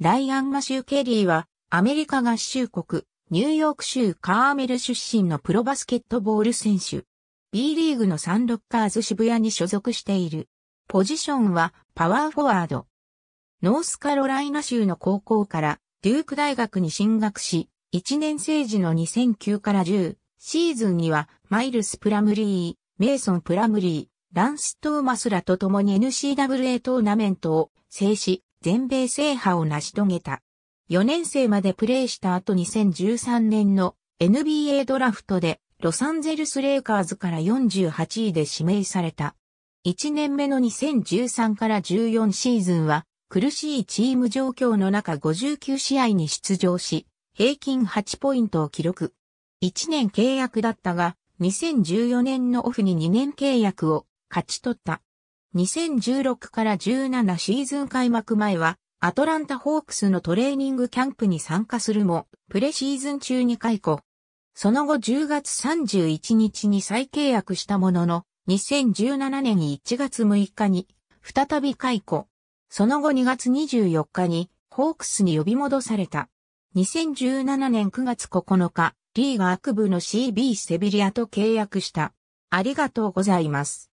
ライアン・マシュー・ケリーは、アメリカ合衆国、ニューヨーク州カーメル出身のプロバスケットボール選手。B リーグのサンロッカーズ渋谷に所属している。ポジションはパワーフォワード。ノースカロライナ州の高校からデューク大学に進学し、1年生時の2009から10シーズンにはマイルス・プラムリー、メイソン・プラムリー、ランス・トーマスらと共に n c w a トーナメントを制し、全米制覇を成し遂げた。4年生までプレーした後2013年の NBA ドラフトでロサンゼルスレイカーズから48位で指名された。1年目の2013から14シーズンは苦しいチーム状況の中59試合に出場し、平均8ポイントを記録。1年契約だったが、2014年のオフに2年契約を勝ち取った。2016から17シーズン開幕前は、アトランタホークスのトレーニングキャンプに参加するも、プレシーズン中に解雇。その後10月31日に再契約したものの、2017年1月6日に再び解雇。その後2月24日にホークスに呼び戻された。2017年9月9日、リーガー区部の CB セビリアと契約した。ありがとうございます。